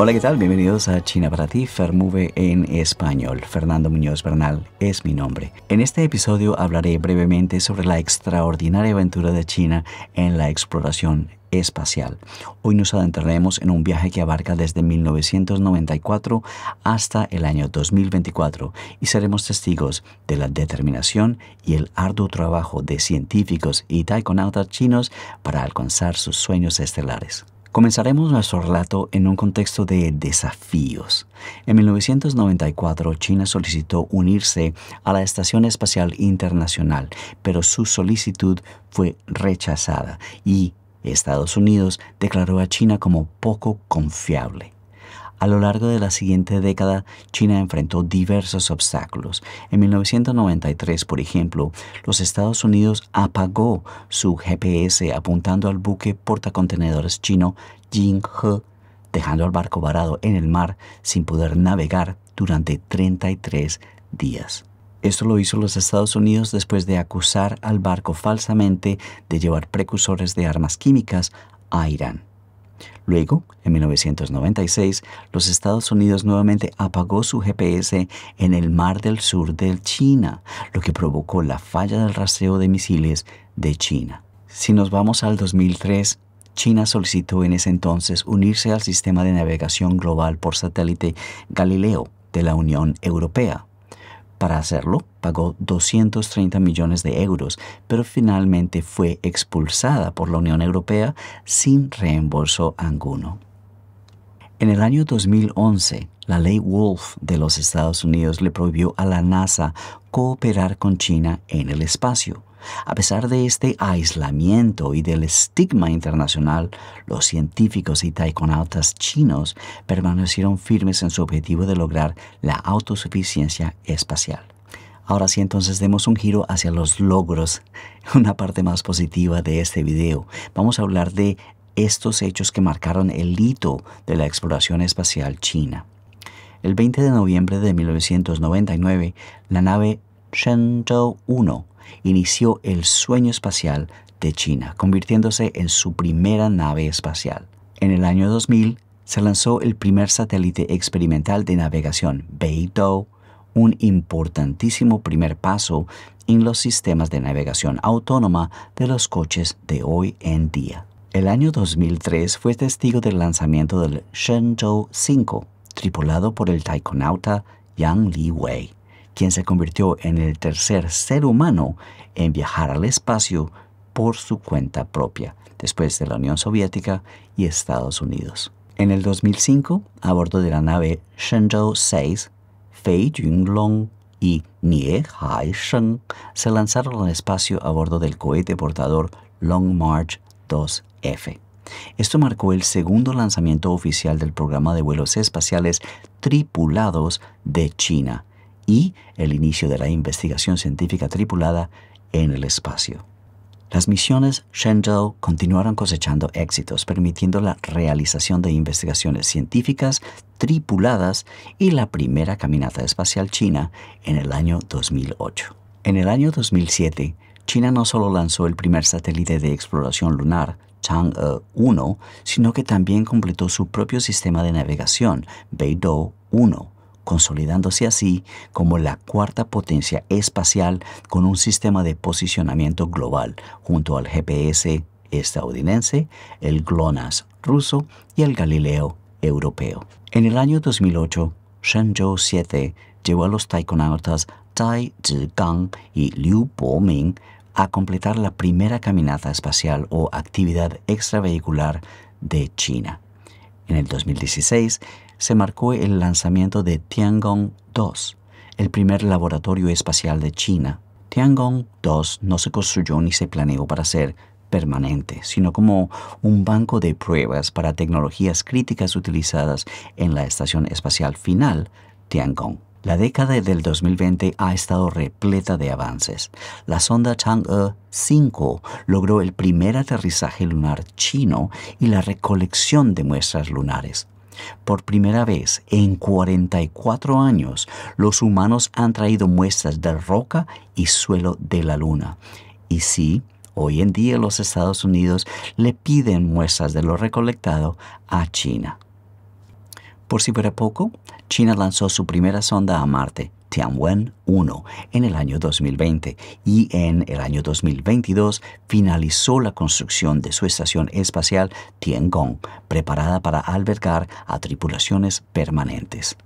Hola, ¿qué tal? Bienvenidos a China para ti, Fermuve en español. Fernando Muñoz Bernal es mi nombre. En este episodio hablaré brevemente sobre la extraordinaria aventura de China en la exploración espacial. Hoy nos adentraremos en un viaje que abarca desde 1994 hasta el año 2024 y seremos testigos de la determinación y el arduo trabajo de científicos y taikonautas chinos para alcanzar sus sueños estelares. Comenzaremos nuestro relato en un contexto de desafíos. En 1994, China solicitó unirse a la Estación Espacial Internacional, pero su solicitud fue rechazada y Estados Unidos declaró a China como poco confiable. A lo largo de la siguiente década, China enfrentó diversos obstáculos. En 1993, por ejemplo, los Estados Unidos apagó su GPS apuntando al buque portacontenedores chino Jinghe, dejando al barco varado en el mar sin poder navegar durante 33 días. Esto lo hizo los Estados Unidos después de acusar al barco falsamente de llevar precursores de armas químicas a Irán. Luego, en 1996, los Estados Unidos nuevamente apagó su GPS en el Mar del Sur de China, lo que provocó la falla del rastreo de misiles de China. Si nos vamos al 2003, China solicitó en ese entonces unirse al sistema de navegación global por satélite Galileo de la Unión Europea. Para hacerlo, pagó 230 millones de euros, pero finalmente fue expulsada por la Unión Europea sin reembolso alguno. En el año 2011, la ley Wolf de los Estados Unidos le prohibió a la NASA cooperar con China en el espacio. A pesar de este aislamiento y del estigma internacional, los científicos y taikonautas chinos permanecieron firmes en su objetivo de lograr la autosuficiencia espacial. Ahora sí, entonces demos un giro hacia los logros, una parte más positiva de este video. Vamos a hablar de estos hechos que marcaron el hito de la exploración espacial china. El 20 de noviembre de 1999, la nave Shenzhou-1 inició el sueño espacial de China, convirtiéndose en su primera nave espacial. En el año 2000 se lanzó el primer satélite experimental de navegación, Beidou, un importantísimo primer paso en los sistemas de navegación autónoma de los coches de hoy en día. El año 2003 fue testigo del lanzamiento del Shenzhou 5, tripulado por el taikonauta Yang Li Wei quien se convirtió en el tercer ser humano en viajar al espacio por su cuenta propia, después de la Unión Soviética y Estados Unidos. En el 2005, a bordo de la nave Shenzhou 6, Fei Junglong y Nie Haisheng se lanzaron al espacio a bordo del cohete portador Long March 2F. Esto marcó el segundo lanzamiento oficial del programa de vuelos espaciales tripulados de China, y el inicio de la investigación científica tripulada en el espacio. Las misiones Shenzhou continuaron cosechando éxitos, permitiendo la realización de investigaciones científicas tripuladas y la primera caminata espacial china en el año 2008. En el año 2007, China no solo lanzó el primer satélite de exploración lunar, Chang'e 1, sino que también completó su propio sistema de navegación, Beidou 1, consolidándose así como la cuarta potencia espacial con un sistema de posicionamiento global junto al GPS estadounidense, el GLONASS ruso y el Galileo europeo. En el año 2008, Shenzhou 7 llevó a los taikonautas Tai Zhigang y Liu Boming a completar la primera caminata espacial o actividad extravehicular de China. En el 2016, se marcó el lanzamiento de Tiangong-2, el primer laboratorio espacial de China. Tiangong-2 no se construyó ni se planeó para ser permanente, sino como un banco de pruebas para tecnologías críticas utilizadas en la Estación Espacial Final, Tiangong. La década del 2020 ha estado repleta de avances. La sonda Chang'e 5 logró el primer aterrizaje lunar chino y la recolección de muestras lunares. Por primera vez en 44 años, los humanos han traído muestras de roca y suelo de la Luna. Y sí, hoy en día los Estados Unidos le piden muestras de lo recolectado a China. Por si fuera poco, China lanzó su primera sonda a Marte Tianwen 1 en el año 2020 y en el año 2022 finalizó la construcción de su estación espacial Tiangong, preparada para albergar a tripulaciones permanentes.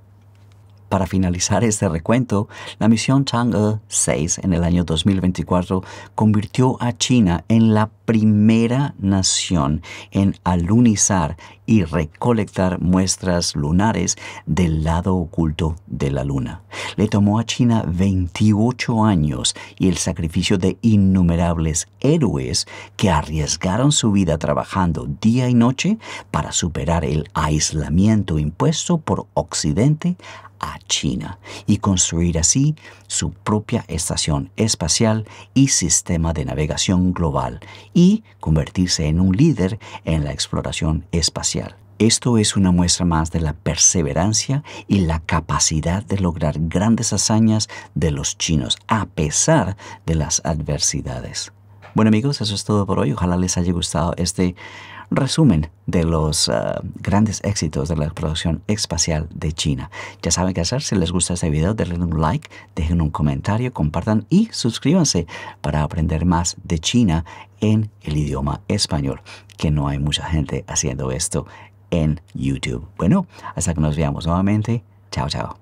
Para finalizar este recuento, la misión Chang'e 6 en el año 2024 convirtió a China en la primera nación en alunizar y recolectar muestras lunares del lado oculto de la Luna. Le tomó a China 28 años y el sacrificio de innumerables héroes que arriesgaron su vida trabajando día y noche para superar el aislamiento impuesto por Occidente a China y construir así su propia estación espacial y sistema de navegación global y convertirse en un líder en la exploración espacial. Esto es una muestra más de la perseverancia y la capacidad de lograr grandes hazañas de los chinos a pesar de las adversidades. Bueno amigos, eso es todo por hoy. Ojalá les haya gustado este resumen de los eh, grandes éxitos de la producción espacial de China. Ya saben qué hacer, si les gusta este video, denle un like, dejen un comentario, compartan y suscríbanse para aprender más de China en el idioma español, que no hay mucha gente haciendo esto en YouTube. Bueno, hasta que nos veamos nuevamente. Chao, chao.